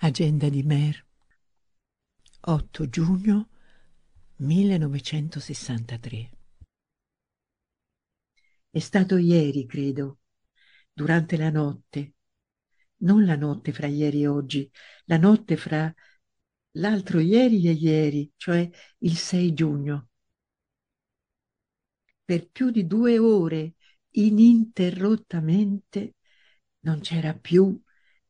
Agenda di Mer 8 giugno 1963 È stato ieri, credo, durante la notte, non la notte fra ieri e oggi, la notte fra l'altro ieri e ieri, cioè il 6 giugno. Per più di due ore ininterrottamente non c'era più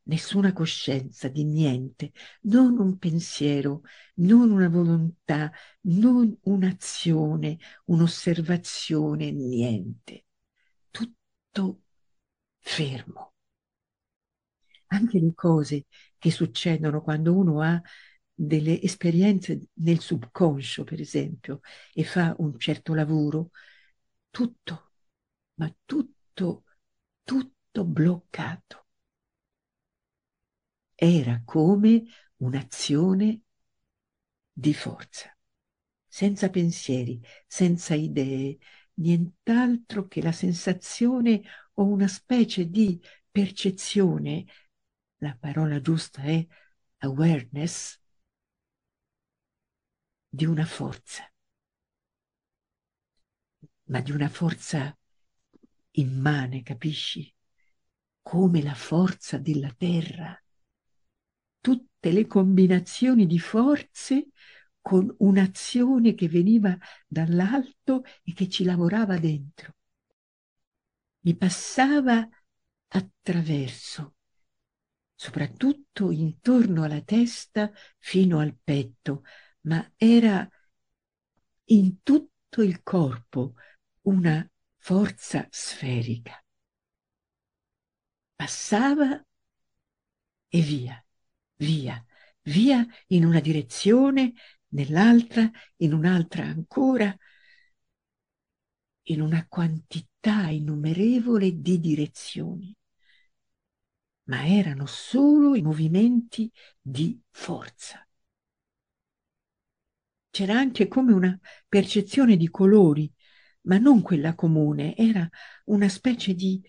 nessuna coscienza di niente, non un pensiero, non una volontà, non un'azione, un'osservazione, niente. Tutto fermo. Anche le cose che succedono quando uno ha delle esperienze nel subconscio, per esempio, e fa un certo lavoro, tutto, ma tutto, tutto bloccato era come un'azione di forza, senza pensieri, senza idee, nient'altro che la sensazione o una specie di percezione, la parola giusta è awareness, di una forza, ma di una forza immane, capisci? Come la forza della terra tutte le combinazioni di forze con un'azione che veniva dall'alto e che ci lavorava dentro. Mi passava attraverso, soprattutto intorno alla testa fino al petto, ma era in tutto il corpo una forza sferica. Passava e via via, via in una direzione, nell'altra, in un'altra ancora, in una quantità innumerevole di direzioni. Ma erano solo i movimenti di forza. C'era anche come una percezione di colori, ma non quella comune, era una specie di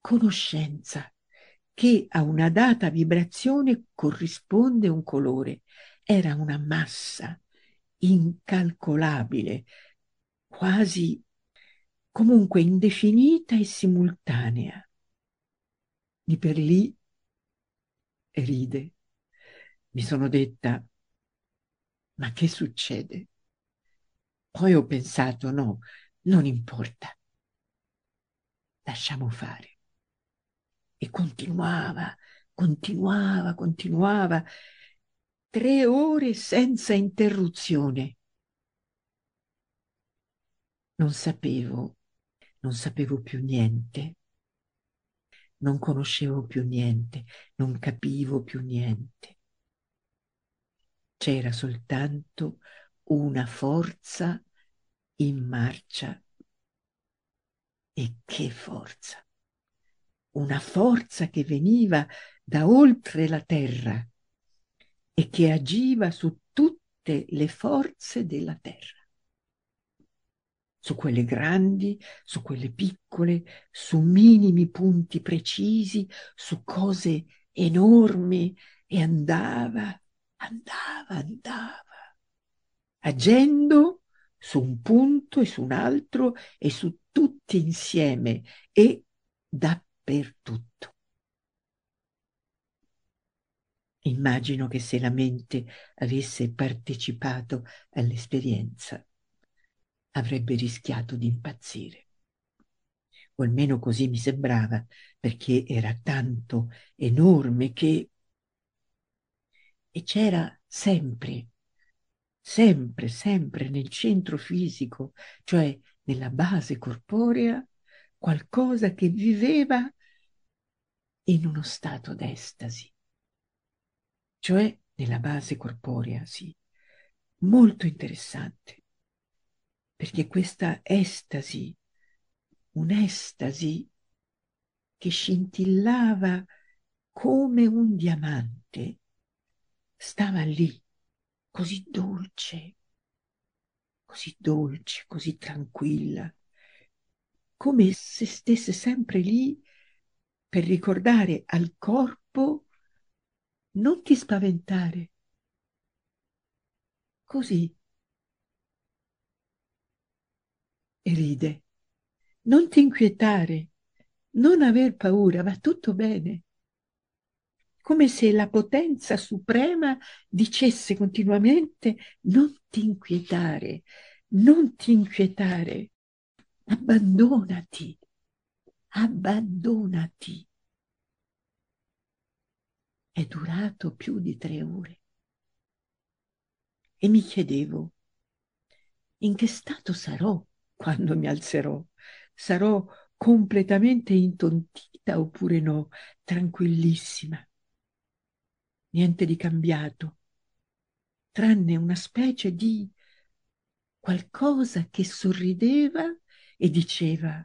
conoscenza che a una data vibrazione corrisponde un colore. Era una massa incalcolabile, quasi comunque indefinita e simultanea. Di per lì ride. Mi sono detta, ma che succede? Poi ho pensato, no, non importa. Lasciamo fare e continuava, continuava, continuava, tre ore senza interruzione. Non sapevo, non sapevo più niente, non conoscevo più niente, non capivo più niente. C'era soltanto una forza in marcia. E che forza! una forza che veniva da oltre la terra e che agiva su tutte le forze della terra, su quelle grandi, su quelle piccole, su minimi punti precisi, su cose enormi e andava, andava, andava, agendo su un punto e su un altro e su tutti insieme e dappertutto per tutto. Immagino che se la mente avesse partecipato all'esperienza avrebbe rischiato di impazzire. O almeno così mi sembrava, perché era tanto enorme che... E c'era sempre, sempre, sempre nel centro fisico, cioè nella base corporea, qualcosa che viveva in uno stato d'estasi, cioè nella base corporea, sì, molto interessante, perché questa estasi, un'estasi che scintillava come un diamante, stava lì, così dolce, così dolce, così tranquilla, come se stesse sempre lì per ricordare al corpo non ti spaventare. Così. E ride. Non ti inquietare, non aver paura, va tutto bene. Come se la potenza suprema dicesse continuamente non ti inquietare, non ti inquietare, abbandonati, abbandonati. È durato più di tre ore. E mi chiedevo, in che stato sarò quando mi alzerò? Sarò completamente intontita oppure no, tranquillissima? Niente di cambiato, tranne una specie di qualcosa che sorrideva e diceva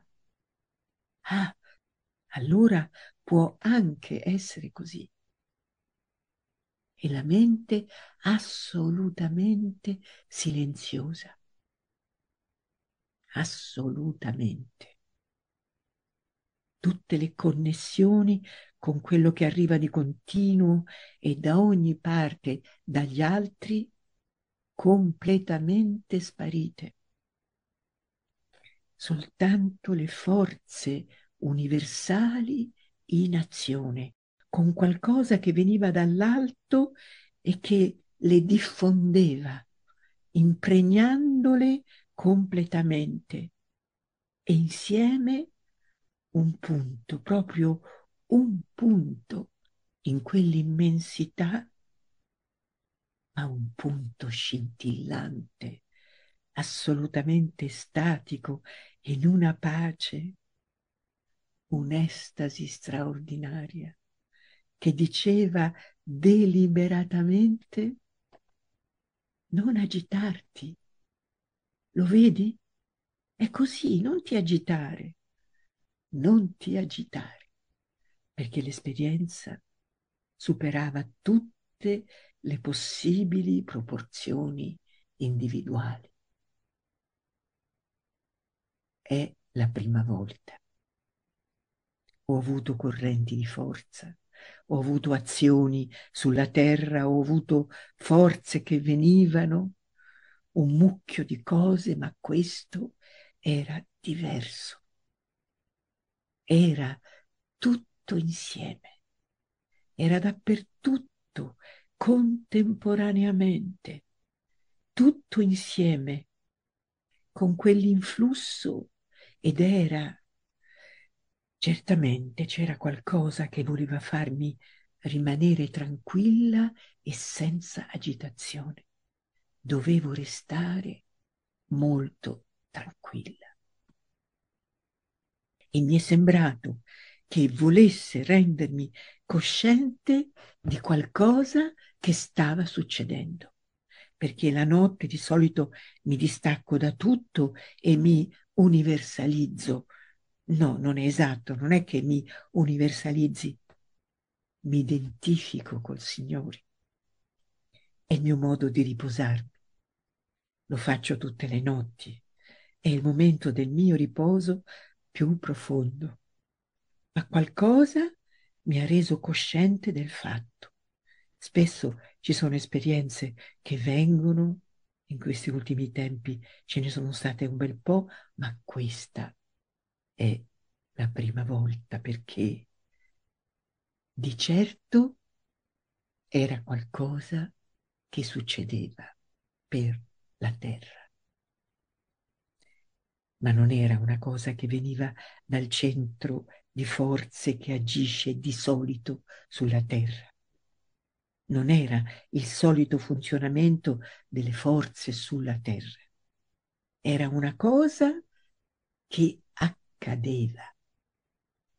Ah, allora può anche essere così. E la mente assolutamente silenziosa. Assolutamente. Tutte le connessioni con quello che arriva di continuo e da ogni parte dagli altri completamente sparite soltanto le forze universali in azione, con qualcosa che veniva dall'alto e che le diffondeva, impregnandole completamente. E insieme un punto, proprio un punto in quell'immensità, ma un punto scintillante, assolutamente statico in una pace, un'estasi straordinaria che diceva deliberatamente non agitarti. Lo vedi? È così, non ti agitare, non ti agitare, perché l'esperienza superava tutte le possibili proporzioni individuali è la prima volta. Ho avuto correnti di forza, ho avuto azioni sulla terra, ho avuto forze che venivano, un mucchio di cose, ma questo era diverso. Era tutto insieme, era dappertutto, contemporaneamente, tutto insieme, con quell'influsso ed era. Certamente c'era qualcosa che voleva farmi rimanere tranquilla e senza agitazione. Dovevo restare molto tranquilla. E mi è sembrato che volesse rendermi cosciente di qualcosa che stava succedendo, perché la notte di solito mi distacco da tutto e mi universalizzo. No, non è esatto, non è che mi universalizzi, mi identifico col Signore. È il mio modo di riposarmi. Lo faccio tutte le notti. È il momento del mio riposo più profondo. Ma qualcosa mi ha reso cosciente del fatto. Spesso ci sono esperienze che vengono in questi ultimi tempi ce ne sono state un bel po', ma questa è la prima volta perché di certo era qualcosa che succedeva per la terra. Ma non era una cosa che veniva dal centro di forze che agisce di solito sulla terra non era il solito funzionamento delle forze sulla terra. Era una cosa che accadeva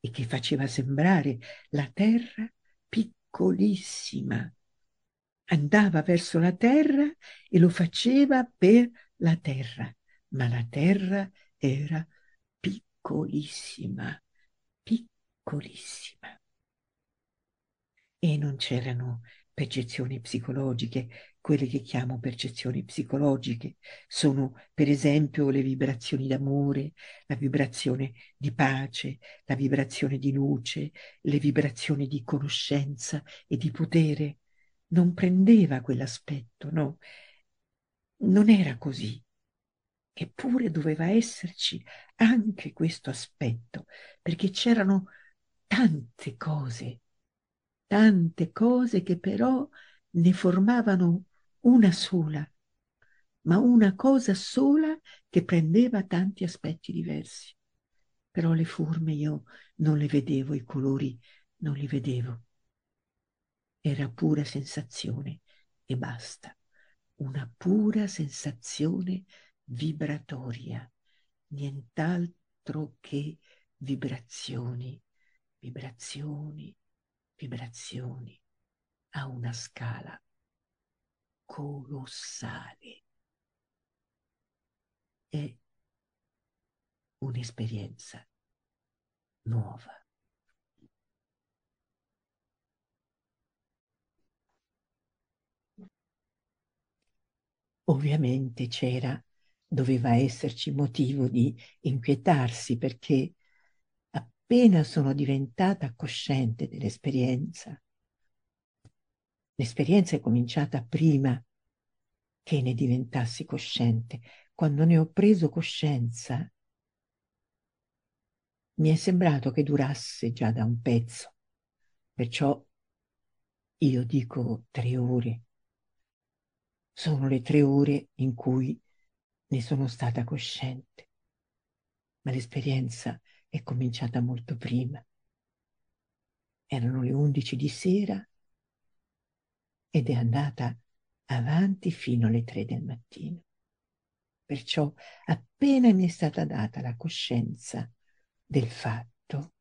e che faceva sembrare la terra piccolissima. Andava verso la terra e lo faceva per la terra, ma la terra era piccolissima, piccolissima. E non c'erano percezioni psicologiche, quelle che chiamo percezioni psicologiche, sono per esempio le vibrazioni d'amore, la vibrazione di pace, la vibrazione di luce, le vibrazioni di conoscenza e di potere. Non prendeva quell'aspetto, no? Non era così. Eppure doveva esserci anche questo aspetto, perché c'erano tante cose tante cose che però ne formavano una sola, ma una cosa sola che prendeva tanti aspetti diversi. Però le forme io non le vedevo, i colori non li vedevo. Era pura sensazione e basta, una pura sensazione vibratoria, nient'altro che vibrazioni, vibrazioni, vibrazioni a una scala colossale. È un'esperienza nuova. Ovviamente c'era, doveva esserci motivo di inquietarsi perché appena sono diventata cosciente dell'esperienza, l'esperienza è cominciata prima che ne diventassi cosciente, quando ne ho preso coscienza, mi è sembrato che durasse già da un pezzo, perciò io dico tre ore. Sono le tre ore in cui ne sono stata cosciente, ma l'esperienza è è cominciata molto prima. Erano le 11 di sera ed è andata avanti fino alle 3 del mattino. Perciò appena mi è stata data la coscienza del fatto,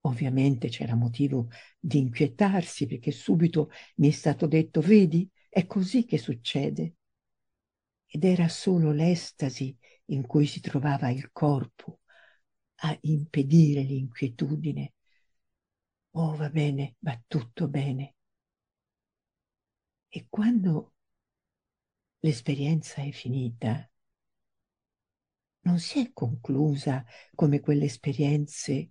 ovviamente c'era motivo di inquietarsi perché subito mi è stato detto, vedi, è così che succede. Ed era solo l'estasi in cui si trovava il corpo a impedire l'inquietudine. Oh, va bene, va tutto bene. E quando l'esperienza è finita, non si è conclusa come quelle esperienze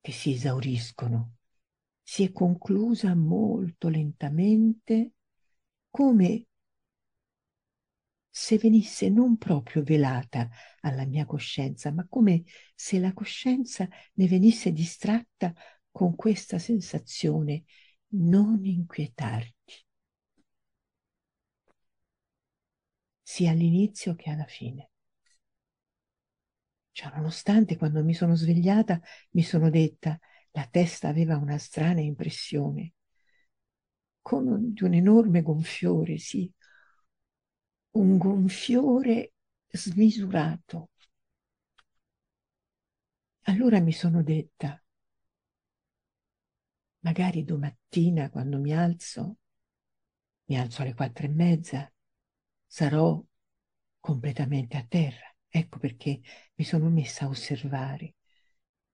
che si esauriscono, si è conclusa molto lentamente come se venisse non proprio velata alla mia coscienza, ma come se la coscienza ne venisse distratta con questa sensazione non inquietarti, sia all'inizio che alla fine. Cioè, nonostante quando mi sono svegliata mi sono detta, la testa aveva una strana impressione, come di un enorme gonfiore, sì, un gonfiore smisurato. Allora mi sono detta, magari domattina quando mi alzo, mi alzo alle quattro e mezza, sarò completamente a terra. Ecco perché mi sono messa a osservare.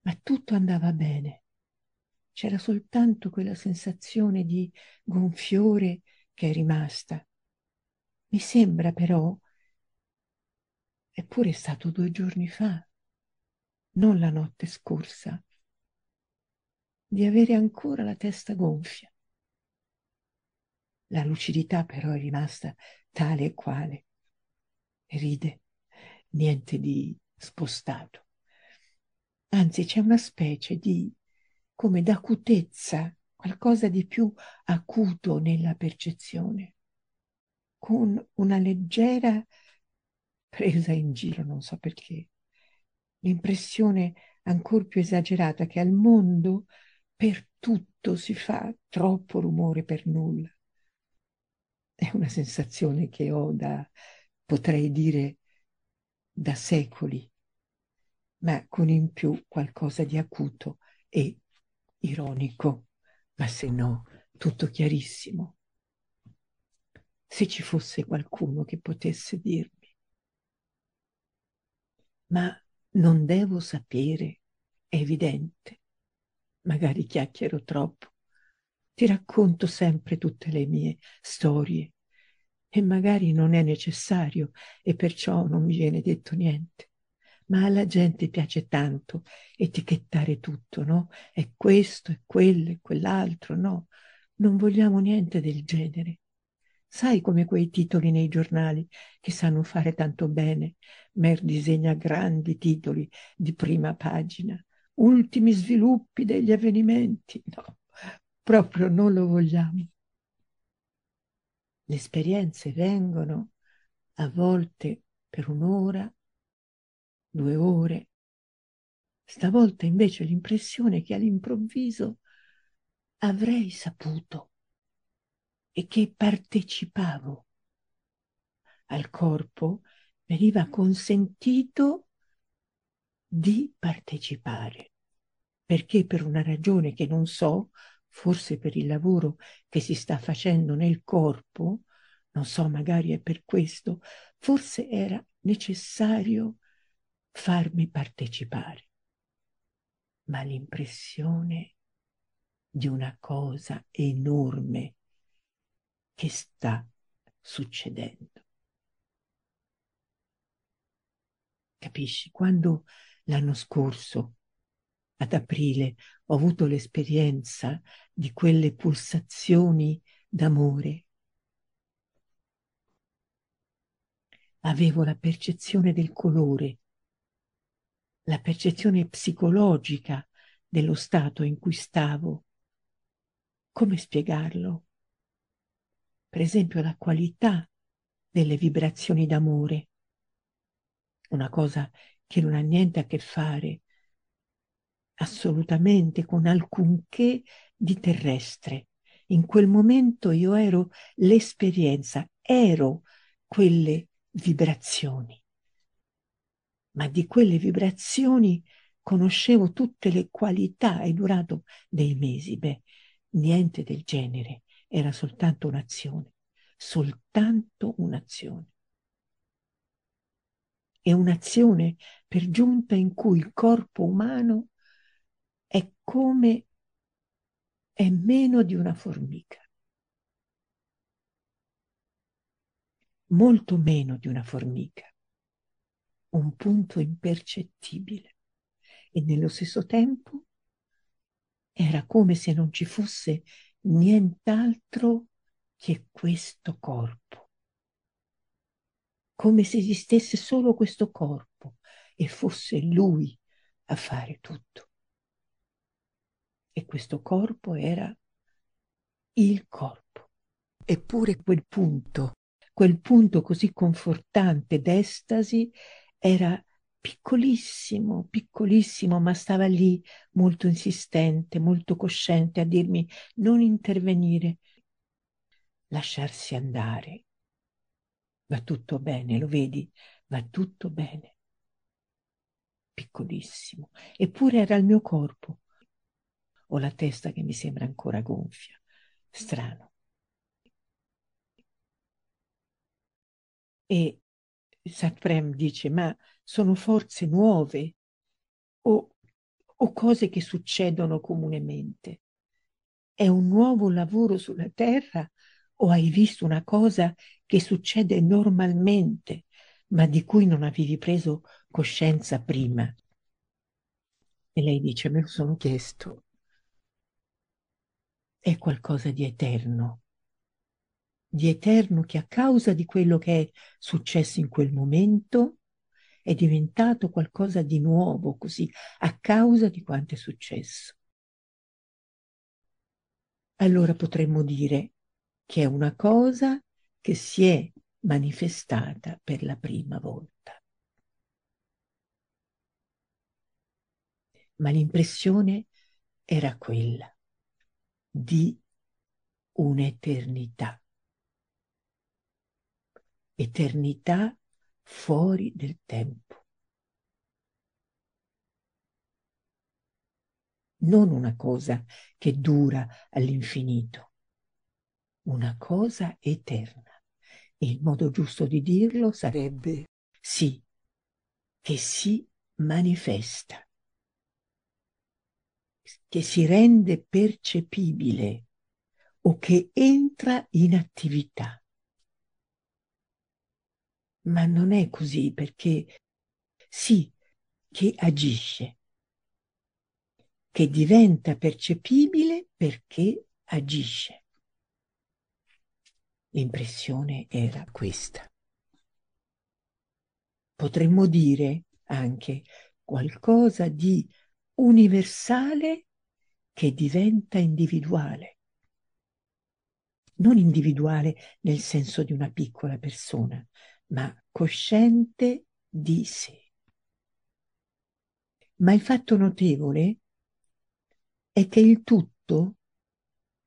Ma tutto andava bene. C'era soltanto quella sensazione di gonfiore che è rimasta mi sembra però, eppure è stato due giorni fa, non la notte scorsa, di avere ancora la testa gonfia. La lucidità però è rimasta tale e quale. Ride, niente di spostato. Anzi, c'è una specie di, come d'acutezza, qualcosa di più acuto nella percezione con una leggera presa in giro, non so perché, l'impressione ancora più esagerata che al mondo per tutto si fa troppo rumore per nulla. È una sensazione che ho da, potrei dire, da secoli, ma con in più qualcosa di acuto e ironico, ma se no tutto chiarissimo se ci fosse qualcuno che potesse dirmi. Ma non devo sapere, è evidente. Magari chiacchiero troppo. Ti racconto sempre tutte le mie storie e magari non è necessario e perciò non mi viene detto niente. Ma alla gente piace tanto etichettare tutto, no? È questo, è quello, è quell'altro, no? Non vogliamo niente del genere. Sai come quei titoli nei giornali che sanno fare tanto bene. Mer disegna grandi titoli di prima pagina. Ultimi sviluppi degli avvenimenti. No, proprio non lo vogliamo. Le esperienze vengono a volte per un'ora, due ore. Stavolta invece l'impressione che all'improvviso avrei saputo e che partecipavo. Al corpo veniva consentito di partecipare, perché per una ragione che non so, forse per il lavoro che si sta facendo nel corpo, non so, magari è per questo, forse era necessario farmi partecipare. Ma l'impressione di una cosa enorme che sta succedendo. Capisci? Quando l'anno scorso, ad aprile, ho avuto l'esperienza di quelle pulsazioni d'amore, avevo la percezione del colore, la percezione psicologica dello stato in cui stavo. Come spiegarlo? per esempio la qualità delle vibrazioni d'amore, una cosa che non ha niente a che fare assolutamente con alcunché di terrestre. In quel momento io ero l'esperienza, ero quelle vibrazioni, ma di quelle vibrazioni conoscevo tutte le qualità, è durato dei mesi, beh, niente del genere era soltanto un'azione, soltanto un'azione. E un'azione per giunta in cui il corpo umano è come è meno di una formica. Molto meno di una formica. Un punto impercettibile. E nello stesso tempo era come se non ci fosse nient'altro che questo corpo, come se esistesse solo questo corpo e fosse lui a fare tutto. E questo corpo era il corpo. Eppure quel punto, quel punto così confortante d'estasi era il piccolissimo, piccolissimo, ma stava lì molto insistente, molto cosciente a dirmi non intervenire, lasciarsi andare. Va tutto bene, lo vedi, va tutto bene. Piccolissimo, eppure era il mio corpo. Ho la testa che mi sembra ancora gonfia. Strano. E Satprem dice, ma sono forze nuove o, o cose che succedono comunemente. È un nuovo lavoro sulla terra o hai visto una cosa che succede normalmente, ma di cui non avevi preso coscienza prima? E lei dice, me lo sono chiesto, è qualcosa di eterno, di eterno che a causa di quello che è successo in quel momento è diventato qualcosa di nuovo così a causa di quanto è successo. Allora potremmo dire che è una cosa che si è manifestata per la prima volta. Ma l'impressione era quella di un'eternità. Eternità fuori del tempo. Non una cosa che dura all'infinito, una cosa eterna. E il modo giusto di dirlo sarebbe sì, che si manifesta, che si rende percepibile o che entra in attività ma non è così perché sì che agisce, che diventa percepibile perché agisce. L'impressione era questa. Potremmo dire anche qualcosa di universale che diventa individuale. Non individuale nel senso di una piccola persona, ma cosciente di sé. Ma il fatto notevole è che il tutto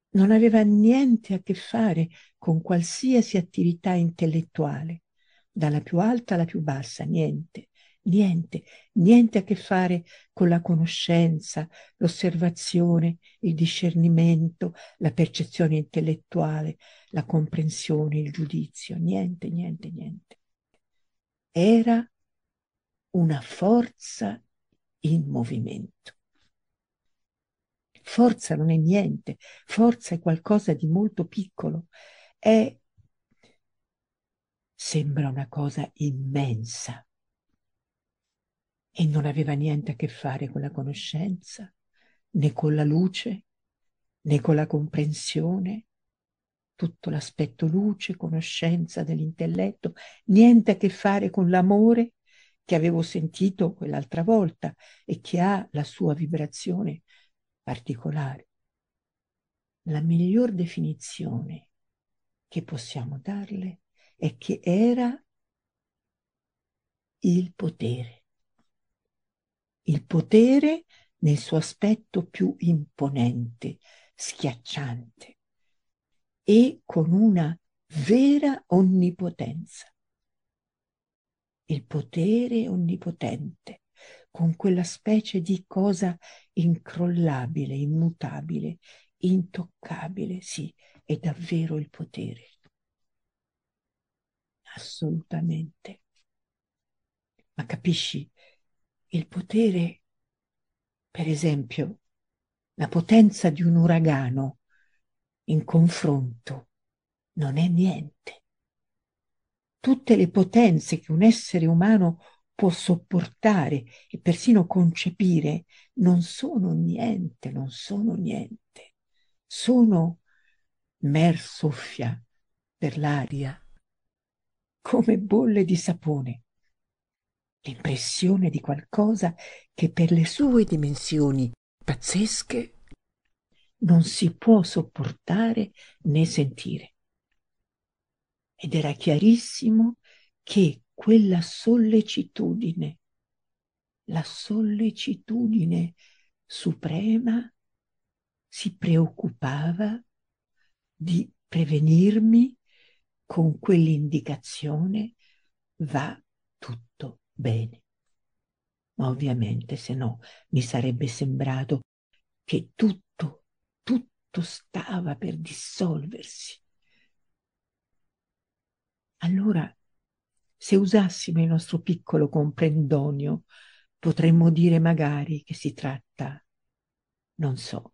non aveva niente a che fare con qualsiasi attività intellettuale, dalla più alta alla più bassa, niente. Niente, niente a che fare con la conoscenza, l'osservazione, il discernimento, la percezione intellettuale, la comprensione, il giudizio, niente, niente, niente. Era una forza in movimento. Forza non è niente, forza è qualcosa di molto piccolo, è sembra una cosa immensa e non aveva niente a che fare con la conoscenza, né con la luce, né con la comprensione. Tutto l'aspetto luce, conoscenza dell'intelletto, niente a che fare con l'amore che avevo sentito quell'altra volta e che ha la sua vibrazione particolare. La miglior definizione che possiamo darle è che era il potere il potere nel suo aspetto più imponente, schiacciante e con una vera onnipotenza. Il potere onnipotente, con quella specie di cosa incrollabile, immutabile, intoccabile, sì, è davvero il potere. Assolutamente. Ma capisci il potere, per esempio, la potenza di un uragano in confronto non è niente. Tutte le potenze che un essere umano può sopportare e persino concepire non sono niente, non sono niente, sono mer soffia per l'aria, come bolle di sapone l'impressione di qualcosa che per le sue dimensioni pazzesche non si può sopportare né sentire. Ed era chiarissimo che quella sollecitudine, la sollecitudine suprema, si preoccupava di prevenirmi con quell'indicazione va tutto bene. Ma ovviamente se no mi sarebbe sembrato che tutto, tutto stava per dissolversi. Allora, se usassimo il nostro piccolo comprendonio, potremmo dire magari che si tratta, non so,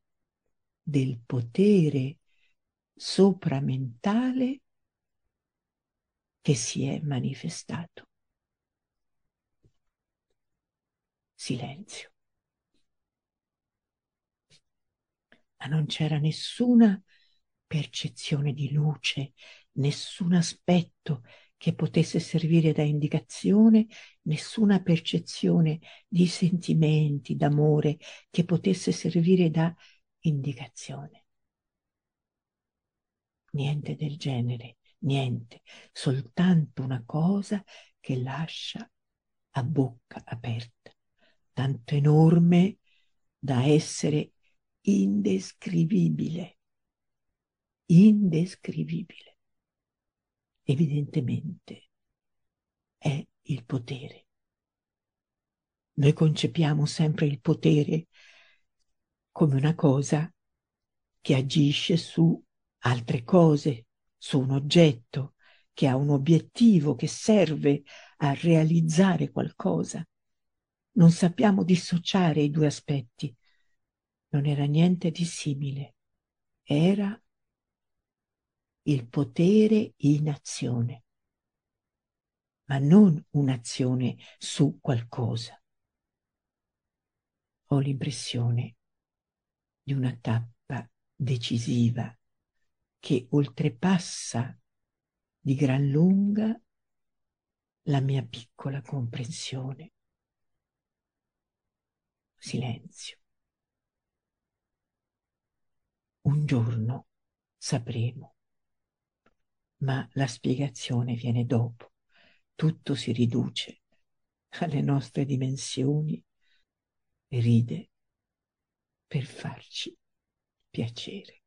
del potere sopramentale che si è manifestato. silenzio. Ma non c'era nessuna percezione di luce, nessun aspetto che potesse servire da indicazione, nessuna percezione di sentimenti, d'amore che potesse servire da indicazione. Niente del genere, niente, soltanto una cosa che lascia a bocca aperta tanto enorme da essere indescrivibile, indescrivibile. Evidentemente è il potere. Noi concepiamo sempre il potere come una cosa che agisce su altre cose, su un oggetto, che ha un obiettivo, che serve a realizzare qualcosa. Non sappiamo dissociare i due aspetti. Non era niente di simile. Era il potere in azione, ma non un'azione su qualcosa. Ho l'impressione di una tappa decisiva che oltrepassa di gran lunga la mia piccola comprensione silenzio. Un giorno sapremo, ma la spiegazione viene dopo. Tutto si riduce alle nostre dimensioni e ride per farci piacere.